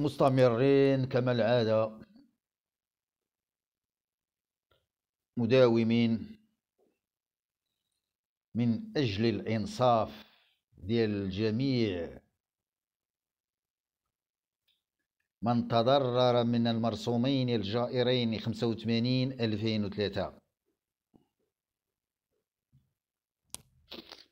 مستمرين كما العادة مداومين من أجل الإنصاف ديال الجميع من تضرر من المرسومين الجائرين 85 2003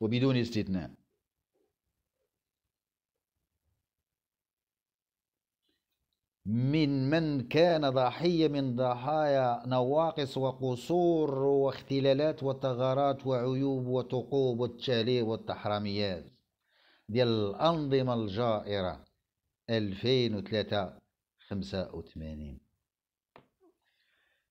وبدون استثناء من من كان ضحية من ضحايا نواقص وقصور واختلالات وثغرات وعيوب وثقوب والتشاليه والتحرميات ديال الأنظمة الجائرة 2003 85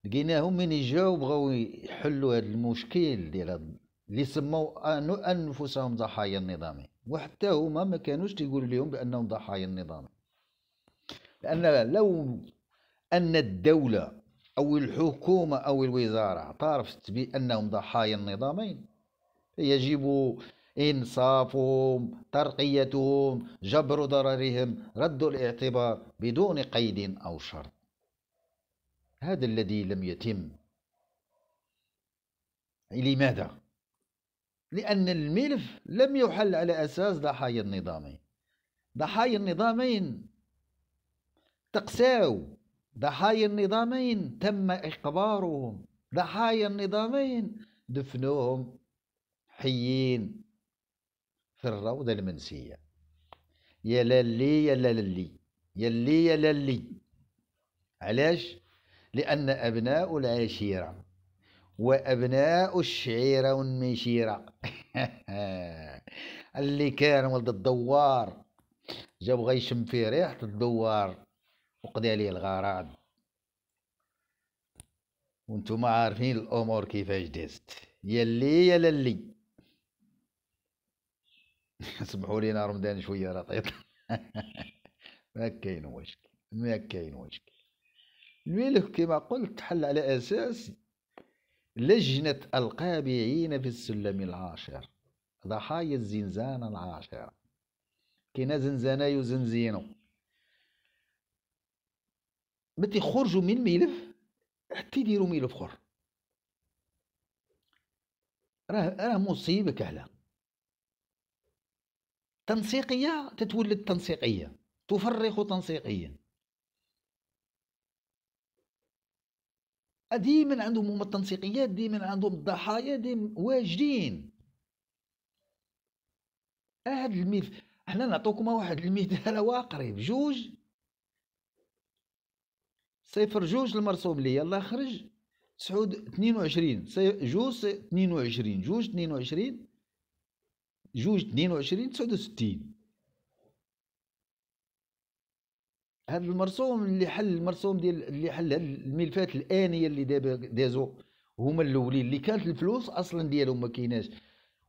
لقيناهم من يجاو بغاو يحلوا هذا المشكل ديال اللي سموا انفسهم ضحايا النظام وحتى هما ما كانوش تيقولوا لهم بانهم ضحايا النظام لأن لو أن الدولة أو الحكومة أو الوزارة اعترفت بأنهم ضحايا النظامين فيجب إنصافهم ترقيتهم جبر ضررهم رد الاعتبار بدون قيد أو شرط هذا الذي لم يتم لماذا؟ لأن الملف لم يحل على أساس ضحايا النظامين ضحايا النظامين تقساو ضحايا النظامين تم إقبارهم ضحايا النظامين دفنوهم حيين في الروضة المنسية يا للي يا للي يا للي يا للي علاش لأن أبناء العشيرة وأبناء الشعيرة والمشيرة اللي كان ولد الدوار جاب غيشم في ريحة الدوار وقضي عليه الغرض وانتم عارفين الامور كيفاش دازت يا اللي يا للي سمحوا لينا رمضان شويه راه طيط ما كاين مشكل ما كاين مشكل الملك كما قلت حل على اساس لجنة القابعين في السلم العاشر ضحايا الزنزانة العاشرة كاينه زنزانة يزنزينو ما يخرجوا من ملف حتى يديروا ملف اخر راه راه مصيبه كهله تنسيقيه تتولد تنسيقيه تفرق تنسيقيا ديما عندهم هما التنسيقيات ديما عندهم الضحايا ديما واجدين هذا الملف حنا نعطوكم واحد المثال واقري بجوج صفر جوج المرسوم لي يلا خرج تسعود اثنين وعشرين جوج اثنين وعشرين جوج اثنين وعشرين جوج اثنين وعشرين تسعود وستين هذا المرسوم اللي حل المرسوم ديال اللي حل هاد الملفات الانيه اللي دابا دازو هما الاولين اللي كانت الفلوس اصلا ديالهم ما كايناش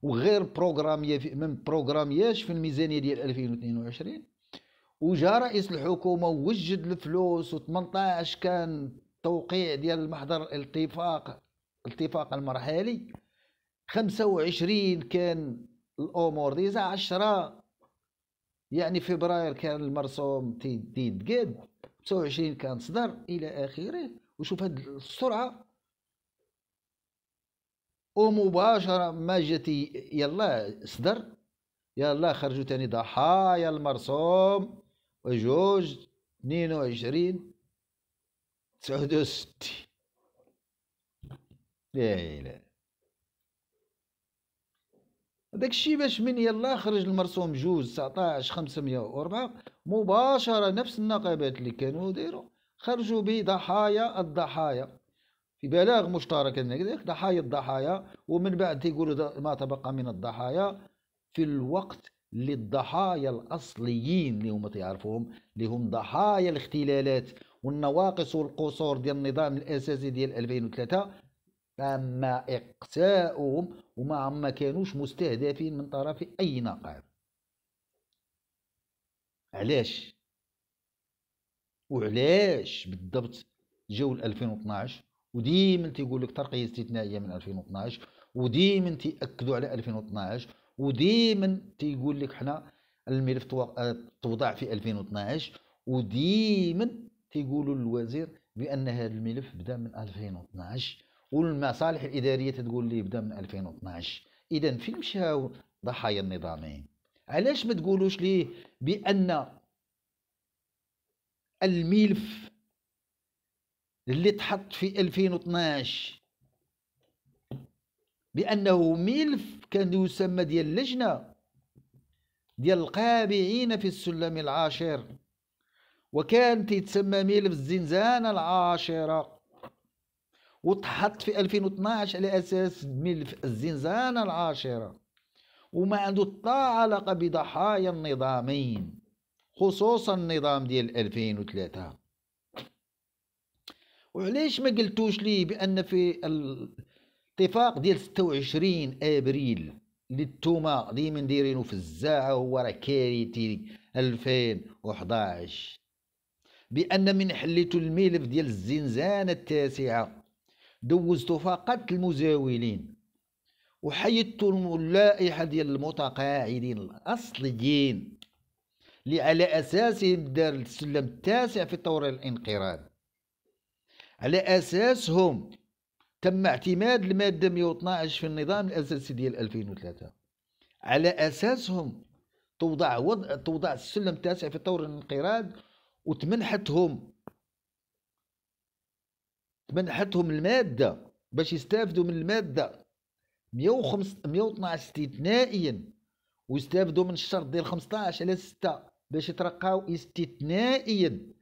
وغير بروغراميه في بروغرامياش في الميزانيه ديال 2022 وجا رئيس الحكومه ووجد الفلوس و18 كان توقيع ديال المحضر الاتفاق الاتفاق المرحلي 25 كان الامور ديزا 10 يعني فبراير كان المرسوم تيديد قد 25 كان صدر الى اخره وشوف هاد السرعه ومباشره ما جاتي يلا صدر يلا خرجوا تاني ضحايا المرسوم وجوج اثنين وعشرين تسعود وستين لا إله هذاك الشيء باش من يلا خرج المرسوم جوج 19 504 مباشرة نفس النقابات اللي كانوا دايروا خرجوا بضحايا الضحايا في بلاغ مشترك هكذاك ضحايا الضحايا ومن بعد تيقولوا ما تبقى من الضحايا في الوقت للضحايا الأصليين اللي هما تيعرفوهم اللي هم ضحايا الاختلالات والنواقص والقصور ديال النظام الأساسي ديال 2003 تم إقساؤهم وما عما كانوش مستهدفين من طرف أي نقاب علاش وعلاش بالضبط جاو 2012 وديما تيقول لك ترقيه استثنائيه من 2012 وديما تاكدوا على 2012 وديما تيقول لك حنا الملف توضع في 2012 وديما تيقولوا للوزير بان هذا الملف بدا من 2012 والمصالح الاداريه تقول لي بدا من 2012 اذا فين مشاو ضحايا النظامين علاش ما تقولوش ليه بان الملف اللي تحط في 2012 بانه ملف كان يسمى ديال اللجنة ديال القابعين في السلم العاشر وكان تيتسمى ملف الزنزانة العاشرة وتحط في 2012 على أساس ملف الزنزانة العاشرة وما عنده علاقة بضحايا النظامين خصوصا النظام ديال 2003 وعلاش ما قلتوش لي بأن في ال... اتفاق ديال 26 ابريل نتوما ديما دايرينو في الزاعه هو راه كارثي 2011 بان من حليتو الملف ديال الزنزانه التاسعه دوزتو فقط المزاولين وحيدتو اللائحه ديال المتقاعدين الاصليين اللي على اساسهم دار السلم التاسع في طور الانقراض على اساسهم تم اعتماد المادة 112 في النظام الأساسي ديال 2003 على أساسهم توضع وضع توضع السلم التاسع في طور الانقراض وتمنحتهم تمنحتهم المادة باش يستافدوا من المادة 105 112 استثنائيا ويستافدوا من الشرط ديال 15 على 6 باش يترقاو استثنائيا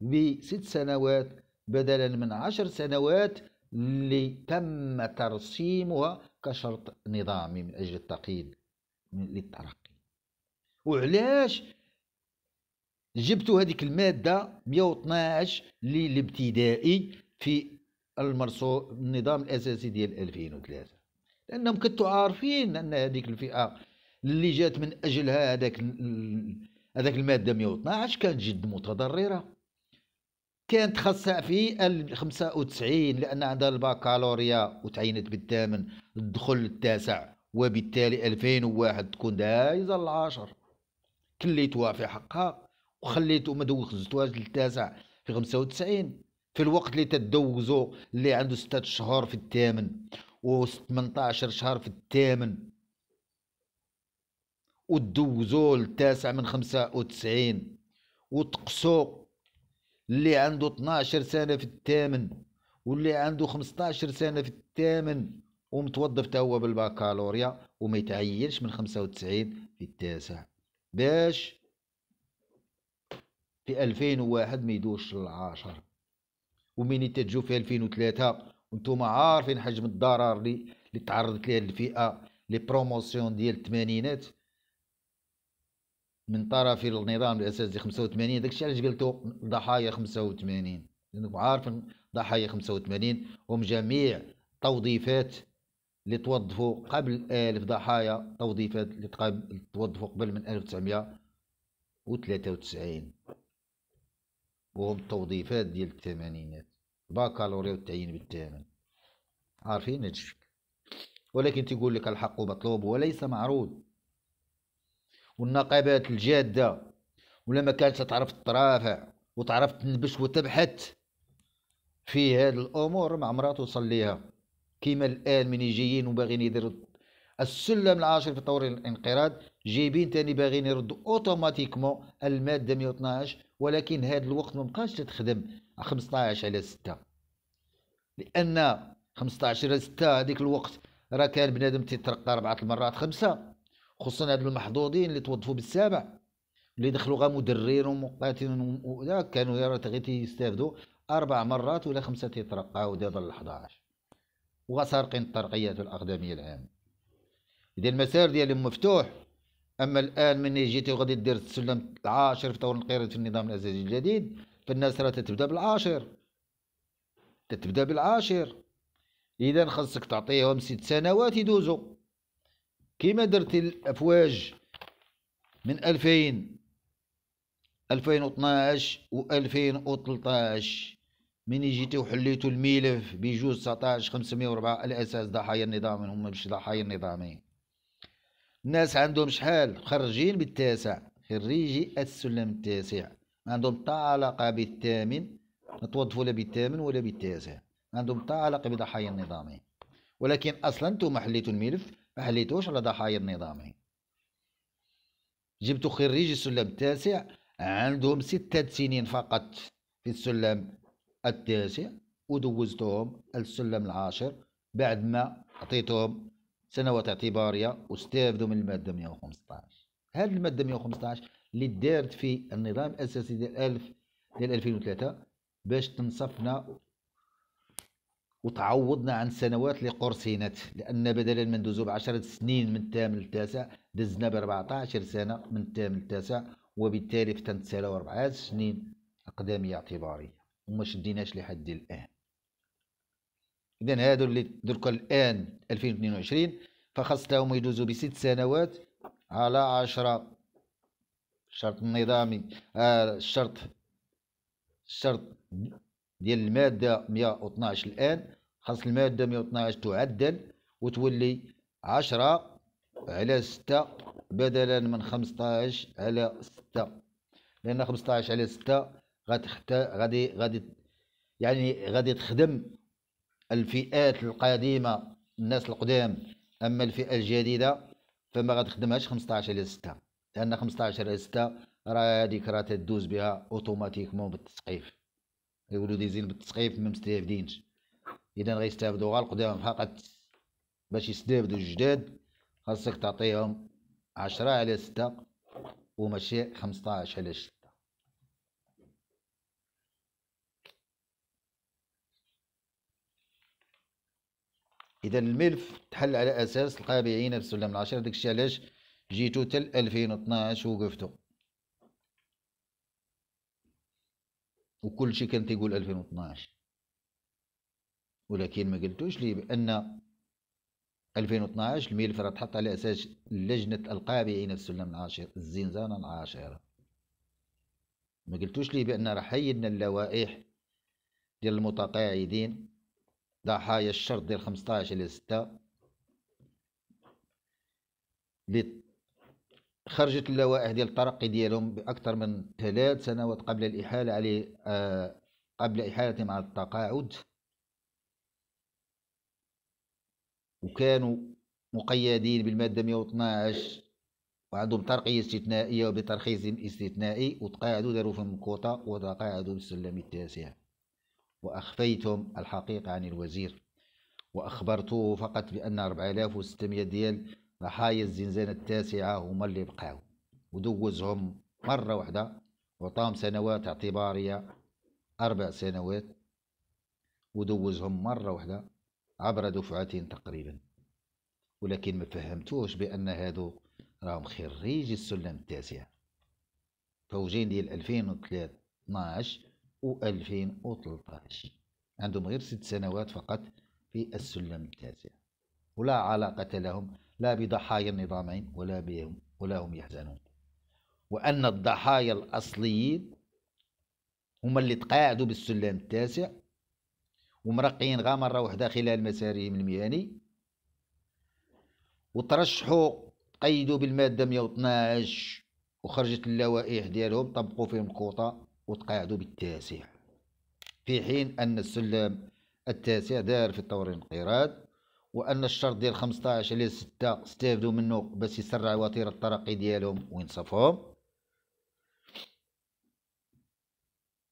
بست سنوات بدلا من عشر سنوات اللي تم ترسيمها كشرط نظامي من أجل التقييد للترقي وعلاش جبتوا هذيك المادة 112 للابتدائي في المرسوم النظام الأساسي ديال 2003 لأنهم كنتوا عارفين أن هذيك الفئة اللي جات من أجل هذاك هذاك المادة 112 كانت جد متضررة كانت خاصة في 95 لان عندها الباكالوريا وتعينت بالثامن الدخول التاسع وبالتالي 2001 تكون دايزه العاشر كليتوها في حقها وخليتو ما دوزتوهاش للتاسع في 95 في الوقت اللي تدوزو اللي عنده ستة شهور في الثامن و 18 شهر في الثامن وتدوزو للتاسع من 95 وتقسو اللي عنده 12 سنه في الثامن واللي عنده 15 سنه في الثامن ومتوظف تا هو بالبكالوريا وما يتعينش من 95 في التاسع باش في 2001 ما يدوش ل 10 ومين تجو في 2003 وانتم عارفين حجم الضرر اللي تعرضت ليه الفئه لي بروموسيون ديال الثمانينات من طرف النظام الاساسي 85 داكشي علاش قلتو ضحايا 85 لانه عارف ضحايا 85 هم جميع توظيفات اللي توظفوا قبل 1000 ضحايا توظيفات اللي توظفوا قبل من 1993 وهم التوظيفات ديال الثمانينات باكالوريا والتعيين بالثمن عارفين هادشي ولكن تيقول لك الحق مطلوب وليس معروض والنقابات الجادة ولا كانت تعرف ترافع وتعرف تنبش وتبحث في هذه الأمور ما عمرها توصل ليها كيما الآن من جايين وباغيين يديروا السلم العاشر في طور الانقراض جايبين تاني باغيين يردوا اوتوماتيكمون المادة 112 ولكن هذا الوقت ما بقاش تخدم 15 على 6 لأن 15 على 6 هذيك الوقت راه كان بنادم تيترقى أربعة المرات خمسة خصوصا هاد المحظوظين اللي توظفوا بالسابع اللي دخلوا غا مدرين ومقاتل وذاك كانوا يا غير تيستافدوا اربع مرات ولا خمسه تيترقاو دابا ل 11 سارقين الترقيات الاقدميه العامه اذا المسار ديالهم مفتوح اما الان من جيتي وغادي دير السلم العاشر في طور القيرد في النظام الاساسي الجديد فالناس راه تتبدا بالعاشر تتبدا بالعاشر اذا خاصك تعطيهم ست سنوات يدوزو كيما درت الافواج من 2000 2012 و2013 من جيتي وحليتو الملف بجوز 19 504 الاساس ضحايا النظام هما مش ضحايا النظامي الناس عندهم شحال خرجين بالتاسع خريجي السلم التاسع عندهم طالقه بالثامن توظفوا لا بالثامن ولا بالتاسع عندهم طالقه بضحايا النظامي ولكن اصلا نتوما حليتو الملف حليتوش على ضحايا النظامي جبتوا خريج السلم التاسع عندهم ستة سنين فقط في السلم التاسع ودوزتهم السلم العاشر بعد ما أعطيتهم سنوات اعتبارية واستافدوا من المادة 115 هذه المادة 115 اللي دارت في النظام الأساسي ديال 1000 ديال 2003 باش تنصفنا وتعوضنا عن سنوات اللي قرصينات لان بدلا من دوزو ب 10 سنين من الثامن للتاسع دزنا ب 14 سنه من الثامن للتاسع وبالتالي في تنتسالاو اربع سنين اقداميه اعتباريه وما شديناش لحد الان اذا هادو اللي دركا الان 2022 فخصتهم يدوزوا بست سنوات على عشرة الشرط النظامي آه الشرط الشرط ديال المادة 112 الآن خاص المادة 112 تعدل وتولي 10 على 6 بدلا من 15 على 6 لأن 15 على 6 غادي غادي يعني غادي تخدم الفئات القديمة الناس القدام أما الفئة الجديدة فما غتخدمهاش 15 على 6 لأن 15 على 6 راه هذيك راه تدوز بها أوتوماتيكمون بالتسقيف الولود يزيد بالتسقيف ما مستافدينش اذا غيستافدوا غير القدام فقط باش يستافدوا الجداد خاصك تعطيهم عشرة على ستة وماشي خمسطاعش على ستة اذا الملف تحل على اساس القابعين بسلم العشرة داكشي علاش جيتو تل 2012 وقفتو وكل شيء كان تيقول 2012 ولكن ما قلتوش لي بان 2012 الملف راه تحط على اساس لجنه القابعين السلم العاشر الزنزانه العاشره ما قلتوش لي بان راه حيدنا اللوائح ديال المتقاعدين ضحايا الشرط ديال 15 الى 6 خرجت اللوائح ديال الترقي ديالهم باكثر من ثلاث سنوات قبل الاحاله عليه آه، قبل احالتهم على التقاعد وكانوا مقيدين بالماده 112 وعندهم ترقيه استثنائيه وبترخيص استثنائي وتقاعدوا داروا فيهم الكوطة وتقاعدوا بالسلم التاسع واخفيتهم الحقيقه عن الوزير واخبرته فقط بان 4600 ديال ضحايا الزنزانة التاسعة هما اللي بقاو ودوزهم مرة واحدة وعطاهم سنوات اعتبارية أربع سنوات ودوزهم مرة واحدة عبر دفعتين تقريبا ولكن ما فهمتوش بأن هادو راهم خريج السلم التاسع فوجين ديال 2013 و 2013 عندهم غير ست سنوات فقط في السلم التاسع ولا علاقة لهم لا بضحايا النظامين ولا بهم ولا هم يحزنون وأن الضحايا الأصليين هم اللي تقاعدوا بالسلم التاسع ومرقين غا مرة واحدة خلال مسارهم المهني وترشحوا قيدوا بالمادة 112 وخرجت اللوائح ديالهم طبقوا فيهم الكوطة وتقاعدوا بالتاسع في حين أن السلم التاسع دار في طور انقراض وان الشرط ديال 15 على 6 استافدوا منه باش يسرع وتيره الترقي ديالهم وينصفهم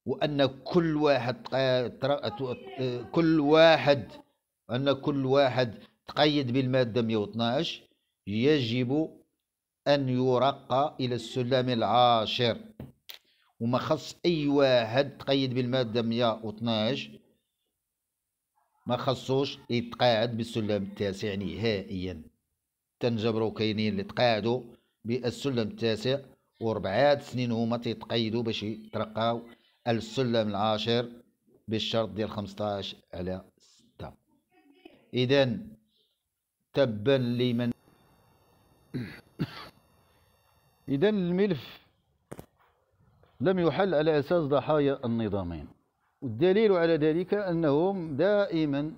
وان كل واحد كل واحد ان كل واحد تقيد بالماده 112 يجب ان يرقى الى السلم العاشر وما خص اي واحد تقيد بالماده 112 ما خصوش يتقاعد بالسلم التاسع نهائيا تنجبرو كاينين اللي تقاعدوا بالسلم التاسع وربعات سنين هما تيتقيدوا باش يترقاو السلم العاشر بالشرط ديال 15 على 6 اذا تبا لمن اذا الملف لم يحل على اساس ضحايا النظامين والدليل على ذلك أنهم دائما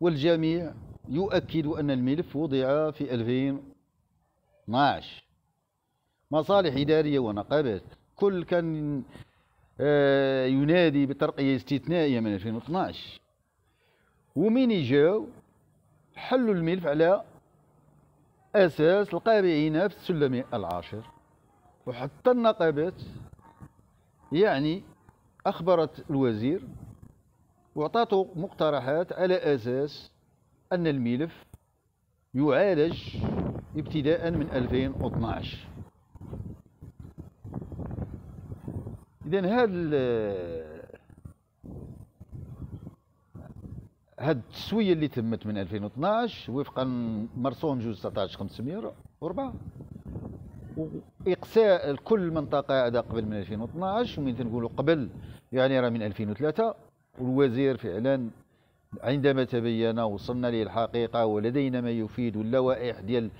والجميع يؤكد أن الملف وضع في 2012 مصالح إدارية ونقابات كل كان آه، ينادي بترقية استثنائية من 2012 ومين جاو حلوا الملف على أساس القابعين في السلم العاشر وحتى النقابات يعني أخبرت الوزير وأعطته مقترحات على أساس أن الملف يعالج ابتداء من 2012 إذا هذا هاد التسويه اللي تمت من 2012 وفقا مرسوم جوج 19 500 504 اقساء كل منطقه هذا قبل من 2012 ومن تنقولوا قبل يعني راه من 2003 والوزير فعلا عندما تبين وصلنا للحقيقه ولدينا ما يفيد اللوائح ديال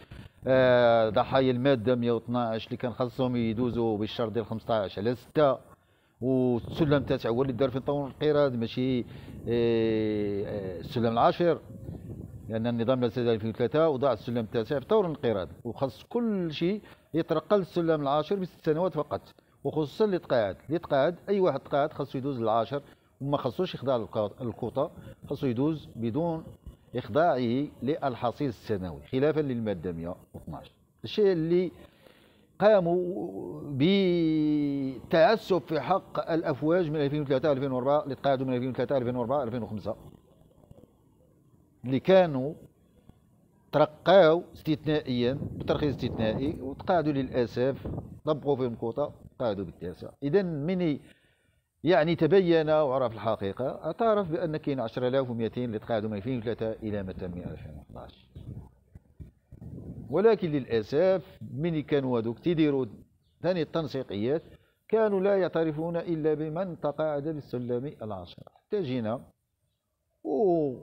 آه، ضحايا الماده 112 اللي كان خاصهم يدوزوا بالشهر ديال 15 على 6 والسلم التاسع هو اللي دار في طور القراض ماشي آه، آه، السلم العاشر لان يعني النظام الاساسي 2003 وضع السلم التاسع في طور الانقراض وخاص كل شيء يترقى للسلم العاشر بست سنوات فقط وخصوصا اللي تقاعد اللي تقاعد اي واحد تقاعد خاصو يدوز للعاشر وما خاصوش يخضع الكوطه خاصو يدوز بدون اخضاعه للحصيل السنوي خلافا للماده 112 الشيء اللي قاموا بتعسف في حق الافواج من 2003 2004 اللي تقاعدوا من 2003 2004 2005 اللي كانوا ترقاو استثنائيا بترخيص استثنائي وتقاعدوا للاسف طبقوا فيهم كوطا قاعدوا بالتاسع اذا مني يعني تبين وعرف الحقيقة اعترف بأن كاين 10200 اللي تقاعدوا من 2003 إلى متى 2011 ولكن للأسف مني كانوا هذوك تيديروا ثاني التنسيقيات كانوا لا يعترفون إلا بمن تقاعد بالسلم العاشر حتى و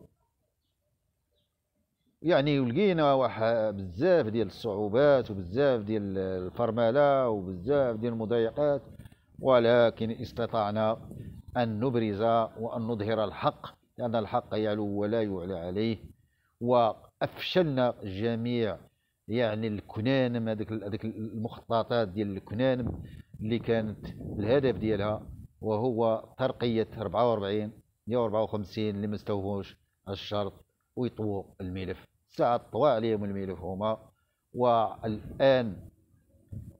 يعني ولقينا بزاف ديال الصعوبات وبزاف ديال الفرمله وبزاف ديال المضايقات ولكن استطعنا ان نبرز وان نظهر الحق لان الحق يعلو ولا يعلى عليه وافشلنا جميع يعني الكنانم هذيك المخططات ديال الكنانم اللي كانت الهدف ديالها وهو ترقيه 44 154 اللي ما استوفوش الشرط ويطوق الملف تعب طوى عليهم الملف هما والان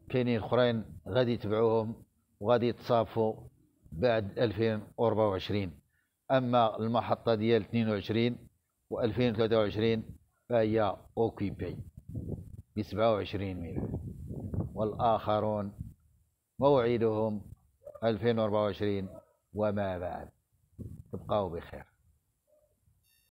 كاينين اخرين غادي يتبعوهم وغادي يتصافوا بعد 2024 اما المحطه ديال 22 و2023 فهي اوكيبي ب 27 ملف والاخرون موعدهم 2024 وما بعد تبقاو بخير